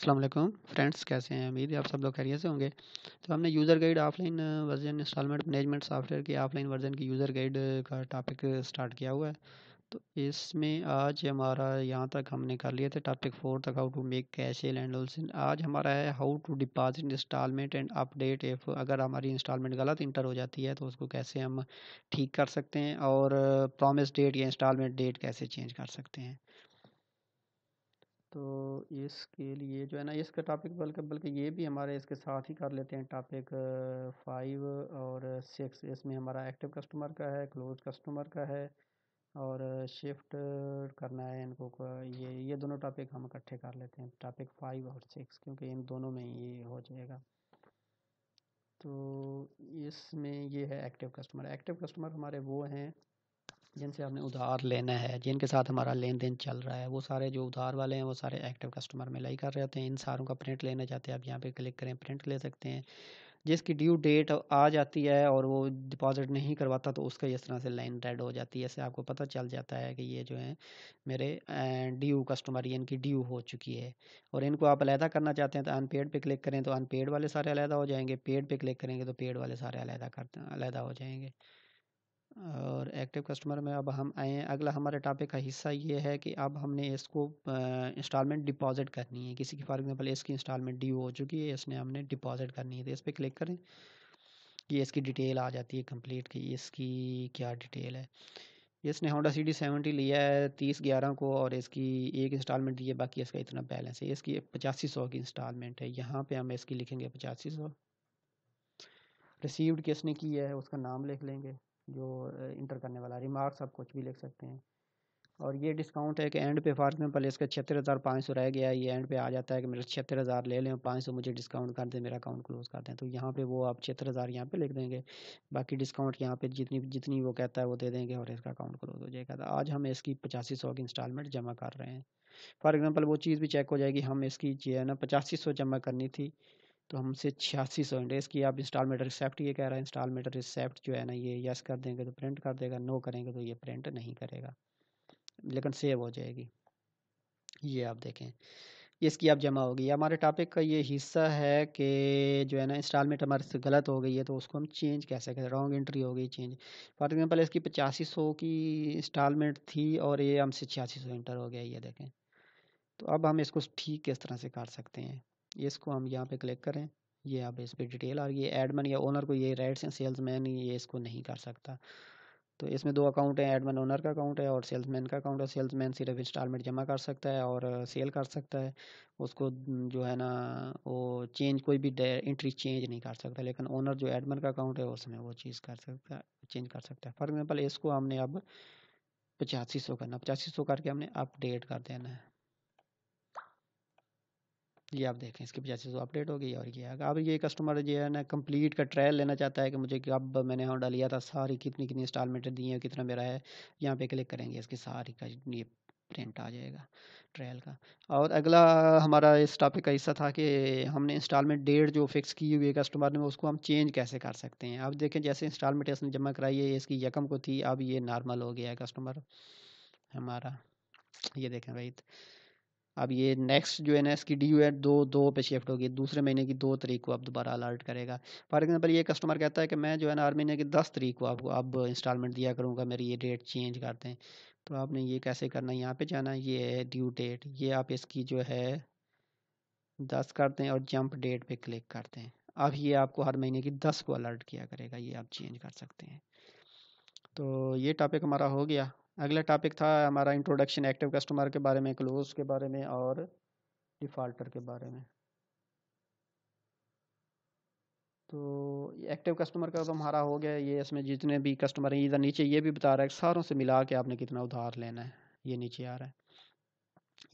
Aslam friends कैसे हैं उम्मीद है आप सब लोग खैरियत से होंगे तो हमने user guide offline version installment management software के ऑफलाइन वर्जन की यूज़र गाइड का टॉपिक स्टार्ट किया हुआ है तो इसमें आज हमारा यहाँ तक हमने कर लिए थे टॉपिक फोर तक how to make cash L and ऑल्सिन आज हमारा है how to deposit installment and update if अगर हमारी इंस्टॉलमेंट गलत इंटर हो जाती है तो उसको कैसे हम ठीक कर सकते हैं और प्रॉमिस डेट या इंस्टॉलमेंट डेट कैसे चेंज कर सकते हैं तो इसके लिए जो है ना इसके टॉपिक बल्कि बल्कि ये भी हमारे इसके साथ ही कर लेते हैं टॉपिक फाइव और सिक्स इसमें हमारा एक्टिव कस्टमर का है क्लोज कस्टमर का है और शिफ्ट करना है इनको ये ये दोनों टॉपिक हम इकट्ठे कर लेते हैं टॉपिक फाइव और सिक्स क्योंकि इन दोनों में ये हो जाएगा तो इसमें ये है एक्टिव कस्टमर एक्टिव कस्टमर हमारे वो हैं जिनसे हमने उधार लेना है जिनके साथ हमारा लेन देन चल रहा है वो सारे जो उधार वाले हैं वो सारे एक्टिव कस्टमर में लाई कर रहे होते हैं इन सारों का प्रिंट लेना चाहते हैं आप यहाँ पे क्लिक करें प्रिंट ले सकते हैं जिसकी ड्यू डेट आ जाती है और वो डिपॉजिट नहीं करवाता तो उसका इस तरह से लाइन रेड हो जाती है इससे आपको पता चल जाता है कि ये जो है मेरे ड्यू कस्टमर ये इनकी ड्यू हो चुकी है और इनको आप अलहदा करना चाहते हैं तो अनपेड पे क्लिक करें तो अनपेड वाले सारे अलहदा हो जाएंगे पेड पे क्लिक करेंगे तो पेड वाले सारे अलहदा कर अलहदा हो जाएंगे और एक्टिव कस्टमर में अब हम आए हैं अगला हमारे टॉपिक का हिस्सा ये है कि अब हमने इसको इंस्टॉलमेंट डिपॉजिट करनी है किसी की फॉर एग्जांपल इसकी इंस्टॉलमेंट ड्यू हो चुकी है इसने हमने डिपॉजिट करनी है तो इस पर क्लिक करें ये इसकी डिटेल आ जाती है कंप्लीट की इसकी क्या डिटेल है इसने होंडा सी डी सेवेंटी लिया है तीस ग्यारह को और इसकी एक इंस्टॉलमेंट दी है बाकी इसका इतना बैलेंस है इसकी पचासी सौ की इंस्टॉलमेंट है यहाँ पे हम इसकी लिखेंगे पचासी सौ रिसीव्ड किसने की है उसका नाम लिख लेंगे जो इंटर करने वाला रिमार्क्स आप कुछ भी लिख सकते हैं और ये डिस्काउंट है कि एंड पे फॉर एग्जाम्पल इसका छिहत्तर हज़ार पाँच सौ रह गया ये एंड पे आ जाता है कि मेरा छिहत्तर हज़ार ले लें पाँच सौ मुझे डिस्काउंट कर दें मेरा अकाउंट क्लोज़ कर दें तो यहाँ पे वो आप छिहत्तर हज़ार यहाँ पे लिख देंगे बाकी डिस्काउंट यहाँ पे जितनी जितनी वो कहता है वो दे देंगे और इसका अकाउंट क्लोज़ हो जाएगा तो आज हम इसकी पचासी सौ की इंस्टॉलमेंट जमा कर रहे हैं फॉर एग्ज़ाम्पल वो चीज़ भी चेक हो जाएगी हम इसकी जो है ना पचासी सौ जमा करनी थी तो हमसे छियासी सौ डेज की आप इंस्टॉलमेंट रिसेप्ट ये कह रहा है इंस्टॉलमेंट रिसेप्ट जो है ना ये यस कर देंगे तो प्रिंट कर देगा नो करेंगे तो ये प्रिंट नहीं करेगा लेकिन सेव हो जाएगी ये आप देखें इसकी आप जमा होगी हमारे टॉपिक का ये हिस्सा है कि जो है ना इंस्टॉलमेंट हमारे से गलत हो गई है तो उसको हम चेंज कैसे करें रॉन्ग एंट्री हो गई चेंज फॉर एग्जांपल इसकी पचासी सौ की इंस्टॉलमेंट थी और ये हमसे छियासी सौ इंटर हो गया ये देखें तो अब हम इसको ठीक किस तरह से कर सकते हैं इसको हम यहाँ पे क्लिक करें ये आप इस पर डिटेल और ये एडमन या ओनर को ये राइट्स हैं सेल्समैन ये इसको नहीं कर सकता तो इसमें दो अकाउंट हैं एडमन ओनर का अकाउंट है और सेल्समैन का अकाउंट है सेल्समैन सिर्फ इंस्टॉलमेंट जमा कर सकता है और सेल कर सकता है उसको जो है ना वो चेंज कोई भी एंट्री चेंज नहीं कर सकता लेकिन ओनर जो एडमन का अकाउंट है उसमें वो चीज़ कर सकता है चेंज कर सकता है फॉर एग्ज़ाम्पल इसको हमने अब पचासी सौ करना पचासी सौ करके हमने अपडेट कर देना है ये आप देखें इसकी वजह से जो तो अपडेट हो गई और ये अब ये कस्टमर जो है ना कंप्लीट का ट्रायल लेना चाहता है कि मुझे अब मैंने ऑर्डर लिया था सारी कितनी कितनी इंस्टॉलमेंट दी है कितना मेरा है यहाँ पे क्लिक करेंगे इसकी सारी का ये प्रिंट आ जाएगा ट्रायल का और अगला हमारा इस टॉपिक का हिस्सा था कि हमने इंस्टॉलमेंट डेट जो फिक्स की हुई है कस्टमर ने उसको हम चेंज कैसे कर सकते हैं अब देखें जैसे इंस्टॉलमेंट इसने जमा कराई है इसकी यकम को थी अब ये नॉर्मल हो गया है कस्टमर हमारा ये देखें भाई अब ये नेक्स्ट जो है ना इसकी डी यू दो दो पे शिफ्ट होगी दूसरे महीने की दो तरीक को अब दोबारा अलर्ट करेगा फॉर एग्जांपल ये कस्टमर कहता है कि मैं जो है ना हर महीने की दस तरीक को आपको अब इंस्टॉलमेंट दिया करूँगा मेरी ये डेट चेंज कर दें तो आपने ये कैसे करना है यहाँ पे जाना ये है ड्यू डेट ये आप इसकी जो है दस करते हैं और जंप डेट पर क्लिक करते हैं अब ये आपको हर महीने की दस को अलर्ट किया करेगा ये आप चेंज कर सकते हैं तो ये टॉपिक हमारा हो गया अगला टॉपिक था हमारा इंट्रोडक्शन एक्टिव कस्टमर के बारे में क्लोज के बारे में और डिफ़ाल्टर के बारे में तो एक्टिव कस्टमर का तो हमारा हो गया ये इसमें जितने भी कस्टमर हैं इधर नीचे ये भी बता रहा है सारों से मिला के आपने कितना उधार लेना है ये नीचे आ रहा है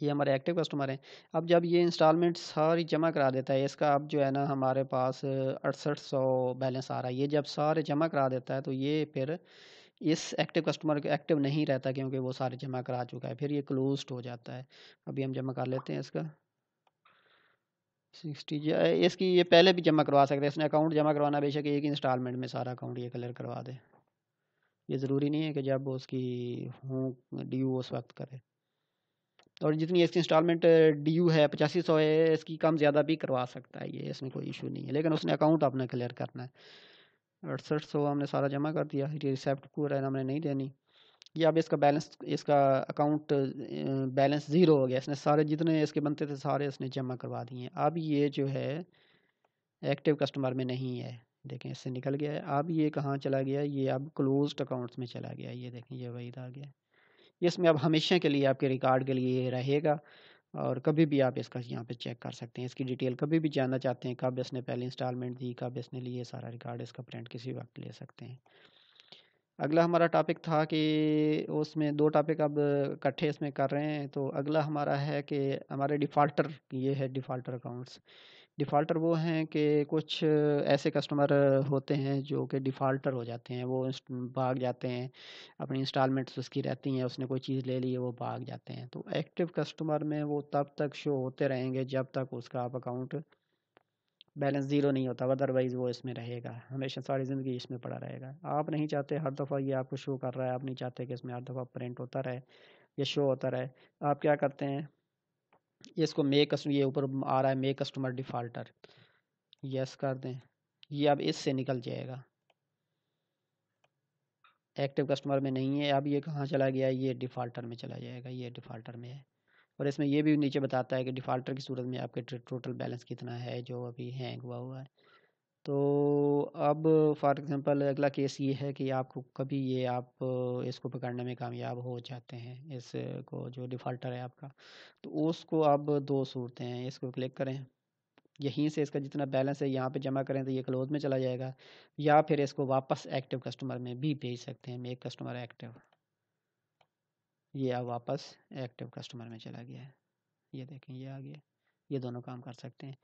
ये हमारे एक्टिव कस्टमर हैं अब जब ये इंस्टॉलमेंट सारी जमा करा देता है इसका अब जो है ना हमारे पास अड़सठ सौ बैलेंस आ रहा है ये जब सारे जमा करा देता है तो ये फिर इस एक्टिव कस्टमर एक्टिव नहीं रहता क्योंकि वो सारे जमा करा चुका है फिर ये क्लोज हो जाता है अभी हम जमा कर लेते हैं इसका सिक्सटी इसकी ये पहले भी जमा करवा सकते हैं इसने अकाउंट जमा करवाना बेशक एक इंस्टॉलमेंट में सारा अकाउंट ये क्लियर करवा दे ये ज़रूरी नहीं है कि जब उसकी हूँ ड्यू उस वक्त करे और जितनी इसकी इंस्टॉलमेंट ड्यू है पचासी सौ है इसकी कम ज़्यादा भी करवा सकता है ये इसमें कोई इशू नहीं है लेकिन उसने अकाउंट अपना क्लियर करना है अड़सठ सौ तो हमने सारा जमा कर दिया ये रिसेप्ट पूरा हमने नहीं देनी ये अब इसका बैलेंस इसका अकाउंट बैलेंस ज़ीरो हो गया इसने सारे जितने इसके बनते थे सारे इसने जमा करवा दिए अब ये जो है एक्टिव कस्टमर में नहीं है देखें इससे निकल गया है अब ये कहाँ चला गया ये अब क्लोज अकाउंट्स में चला गया ये देखें ये वही आ गया इसमें अब हमेशा के लिए आपके रिकॉर्ड के लिए रहेगा और कभी भी आप इसका यहाँ पे चेक कर सकते हैं इसकी डिटेल कभी भी जानना चाहते हैं कब इसने पहले इंस्टॉलमेंट दी कब इसने लिए सारा रिकॉर्ड इसका प्रिंट किसी वक्त ले सकते हैं अगला हमारा टॉपिक था कि उसमें दो टॉपिक अब इकट्ठे इसमें कर रहे हैं तो अगला हमारा है कि हमारे डिफ़ाल्टर ये है डिफ़ाल्टर अकाउंट्स डिफ़ाल्टर वो हैं कि कुछ ऐसे कस्टमर होते हैं जो कि डिफ़ाल्टर हो जाते हैं वो भाग जाते हैं अपनी इंस्टॉलमेंट्स उसकी रहती हैं उसने कोई चीज़ ले ली है वो भाग जाते हैं तो एक्टिव कस्टमर में वो तब तक शो होते रहेंगे जब तक उसका आप अकाउंट बैलेंस ज़ीरो नहीं होता अदरवाइज़ वो इसमें रहेगा हमेशा सारी ज़िंदगी इसमें पड़ा रहेगा आप नहीं चाहते हर दफ़ा ये आपको शो कर रहा है आप नहीं चाहते कि इसमें हर दफ़ा प्रिंट होता रहे या शो होता रहे आप क्या करते हैं इसको मे कस्टमर ये ऊपर आ रहा है मे कस्टमर डिफ़ाल्टर यस कर दें ये अब इससे निकल जाएगा एक्टिव कस्टमर में नहीं है अब ये कहाँ चला गया ये डिफ़ाल्टर में चला जाएगा ये डिफ़ाल्टर में है और इसमें यह भी नीचे बताता है कि डिफ़ाल्टर की सूरत में आपके टोटल बैलेंस कितना है जो अभी हैंग हुआ हुआ है तो अब फॉर एग्ज़ाम्पल अगला केस ये है कि आपको कभी ये आप इसको पकड़ने में कामयाब हो जाते हैं इसको जो डिफ़ाल्टर है आपका तो उसको अब दो सूरतें हैं इसको क्लिक करें यहीं से इसका जितना बैलेंस है यहाँ पे जमा करें तो ये क्लोज में चला जाएगा या फिर इसको वापस एक्टिव कस्टमर में भी भेज सकते हैं मेक कस्टमर एक्टिव ये अब वापस एक्टिव कस्टमर में चला गया है ये देखें ये आ गया ये दोनों काम कर सकते हैं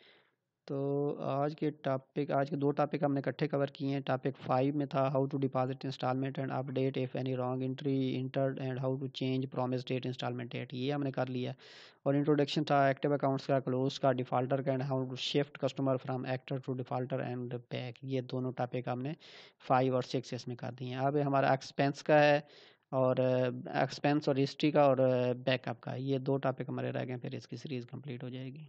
तो आज के टॉपिक आज के दो टॉपिक हमने इकट्ठे कवर किए हैं टॉपिक फाइव में था how to deposit installment and update if any wrong entry enter and how to change promise date installment date ये हमने कर लिया और इंट्रोडक्शन था एक्टिव अकाउंट्स का क्लोज का डिफ़ाल्टर का and how to shift customer from actor to defaulter and back ये दोनों टॉपिक हमने फाइव और सिक्स इसमें कर दिए हैं अब हमारा एक्सपेंस का है और एक्सपेंस और हिस्ट्री का और बैकअप का ये दो टॉपिक हमारे रह गए फिर इसकी सीरीज़ कंप्लीट हो जाएगी